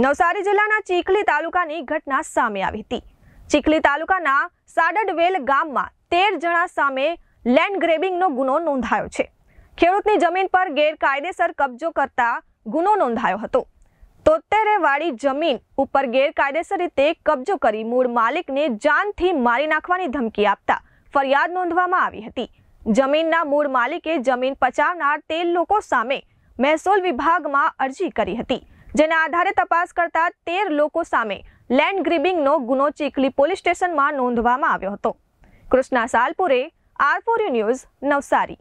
નવસારી જિલ્લાના ચીખલી તાલુકાની ઘટના સામે આવી હતી ચીખલી તાલુકાના સાડડવેલ ગામમાં તેર જણા સામે લેન્ડ ગ્રેબિંગનો ગુનો નોંધાયો છે ખેડૂતની જમીન પર ગેરકાયદેસર કબજો કરતા ગુનો નોંધાયો હતો તોતેરે વાળી જમીન ઉપર ગેરકાયદેસર રીતે કબજો કરી મૂળ માલિકને જાનથી મારી નાખવાની ધમકી આપતા ફરિયાદ નોંધવામાં આવી હતી જમીનના મૂળ માલિકે જમીન પચાવનાર તે લોકો સામે મહેસૂલ વિભાગમાં અરજી કરી હતી જેના આધારે તપાસ કરતા તેર લોકો સામે લેન્ડ ગ્રીબિંગનો ગુનો ચીખલી પોલીસ સ્ટેશનમાં નોંધવામાં આવ્યો હતો Krishna Salpure R four news Navsari